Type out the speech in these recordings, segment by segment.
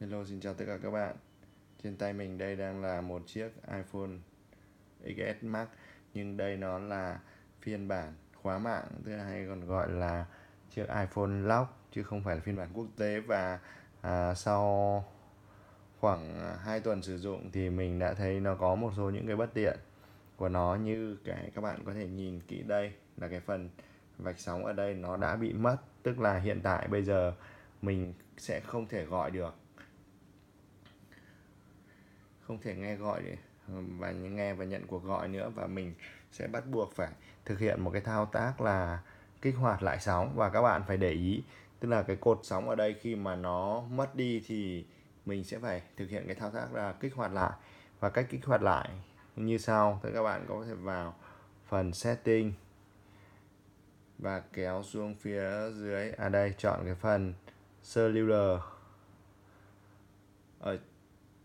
Hello xin chào tất cả các bạn Trên tay mình đây đang là một chiếc iPhone XS Max Nhưng đây nó là phiên bản khóa mạng Tức là hay còn gọi là chiếc iPhone Lock Chứ không phải là phiên bản quốc tế Và à, sau khoảng 2 tuần sử dụng Thì mình đã thấy nó có một số những cái bất tiện của nó Như cái các bạn có thể nhìn kỹ đây Là cái phần vạch sóng ở đây nó đã bị mất Tức là hiện tại bây giờ mình sẽ không thể gọi được không thể nghe gọi ờ, và nghe và nhận cuộc gọi nữa và mình sẽ bắt buộc phải thực hiện một cái thao tác là kích hoạt lại sóng và các bạn phải để ý tức là cái cột sóng ở đây khi mà nó mất đi thì mình sẽ phải thực hiện cái thao tác là kích hoạt lại và cách kích hoạt lại như sau thì các bạn có thể vào phần setting và kéo xuống phía dưới ở à đây chọn cái phần cellular ở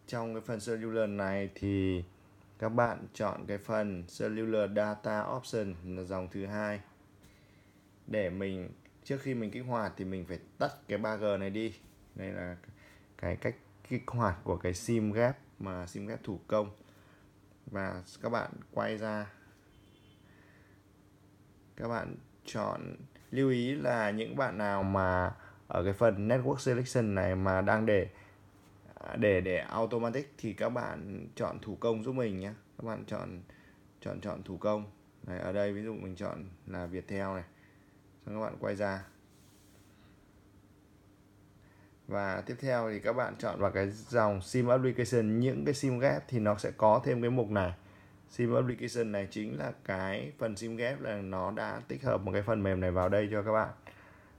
trong cái phần cellular này thì các bạn chọn cái phần cellular data option là dòng thứ hai để mình trước khi mình kích hoạt thì mình phải tắt cái 3G này đi đây là cái cách kích hoạt của cái sim ghép mà sim ghép thủ công và các bạn quay ra các bạn chọn lưu ý là những bạn nào mà ở cái phần network selection này mà đang để À, để để automatic thì các bạn chọn thủ công giúp mình nhé các bạn chọn chọn chọn thủ công này ở đây ví dụ mình chọn là Viettel này xong các bạn quay ra và tiếp theo thì các bạn chọn vào cái dòng sim application những cái sim ghép thì nó sẽ có thêm cái mục này sim application này chính là cái phần sim ghép là nó đã tích hợp một cái phần mềm này vào đây cho các bạn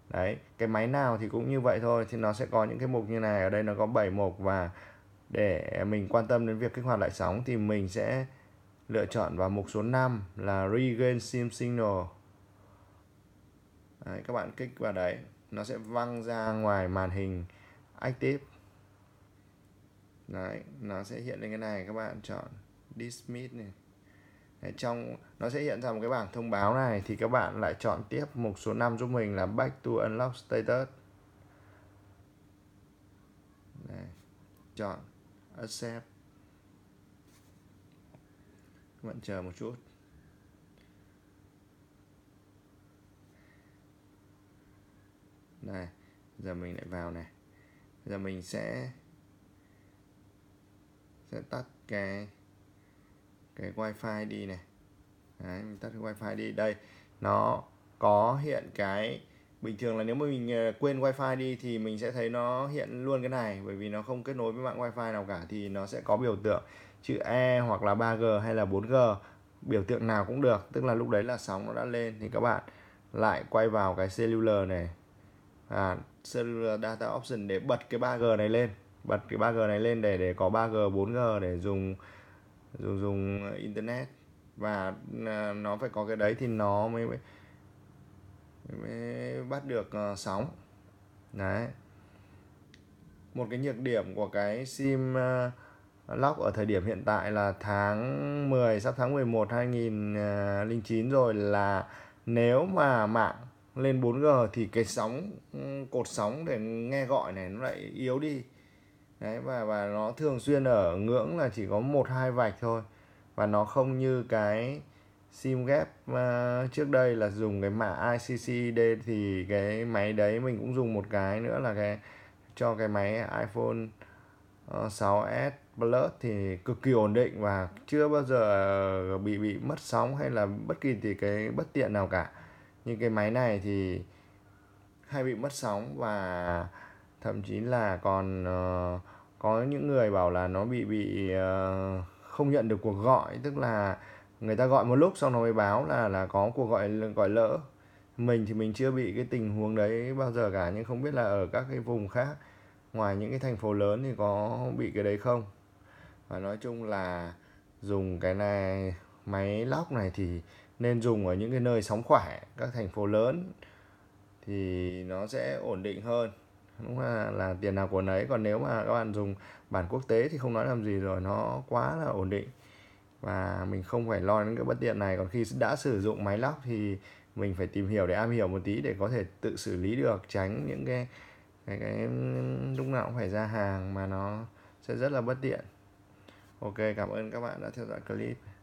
đấy cái máy nào thì cũng như vậy thôi thì nó sẽ có những cái mục như này ở đây nó có 7 mục và để mình quan tâm đến việc kích hoạt lại sóng thì mình sẽ lựa chọn vào mục số 5 là Regain Sim Signal đấy, các bạn kích vào đấy nó sẽ văng ra ngoài màn hình active đấy nó sẽ hiện lên cái này các bạn chọn dismiss này trong nó sẽ hiện ra một cái bảng thông báo này thì các bạn lại chọn tiếp mục số 5 giúp mình là back to unlock status này, chọn accept các bạn chờ một chút này giờ mình lại vào này giờ mình sẽ sẽ tắt cái cái wifi đi này Đấy, mình tắt cái wifi đi đây nó có hiện cái bình thường là nếu mà mình ờ, quên wifi đi thì mình sẽ thấy nó hiện luôn cái này bởi vì nó không kết nối với mạng wifi nào cả thì nó sẽ có biểu tượng chữ E hoặc là 3G hay là 4G biểu tượng nào cũng được tức là lúc đấy là sóng nó đã lên thì các bạn lại quay vào cái cellular này à, cellular data option để bật cái 3G này lên bật cái 3G này lên để để có 3G 4G để dùng dùng dùng internet và à, nó phải có cái đấy thì nó mới mới, bắt được ờ, sóng đấy một cái nhược điểm của cái sim ờ, lock ở thời điểm hiện tại là tháng 10 sắp tháng 11 2009 rồi là nếu mà mạng lên 4G thì cái sóng ừ, cột sóng để nghe gọi này nó lại yếu đi đấy và và nó thường xuyên ở ngưỡng là chỉ có một hai vạch thôi và nó không như cái sim ghép uh, trước đây là dùng cái mã ICCD thì cái máy đấy mình cũng dùng một cái nữa là cái cho cái máy iPhone 6s ờ, Plus thì cực kỳ ổn định và chưa bao giờ ờ, bị bị mất sóng hay là bất kỳ thì cái bất tiện nào cả nhưng cái máy này thì hay bị mất sóng và thậm chí là còn uh, có những người bảo là nó bị bị ờ, không nhận được cuộc gọi tức là người ta gọi một lúc xong nó mới báo là là có cuộc gọi gọi lỡ mình thì mình chưa bị cái tình huống đấy bao giờ cả nhưng không biết là ở các cái vùng khác ngoài những cái thành phố lớn thì có bị cái đấy không và nói chung là dùng cái này máy lóc này thì nên dùng ở những cái nơi sóng khỏe các thành phố lớn thì nó sẽ ổn định hơn đúng là, là tiền nào của nấy còn nếu mà các bạn dùng bản quốc tế thì không nói làm gì rồi nó quá là ổn định và mình không phải lo đến cái bất tiện này còn khi đã sử dụng máy lóc thì mình phải tìm hiểu để am hiểu một tí để có thể tự xử lý được tránh những cái cái, cái lúc nào cũng phải ra hàng mà nó sẽ rất là bất tiện ok cảm ơn các bạn đã theo dõi clip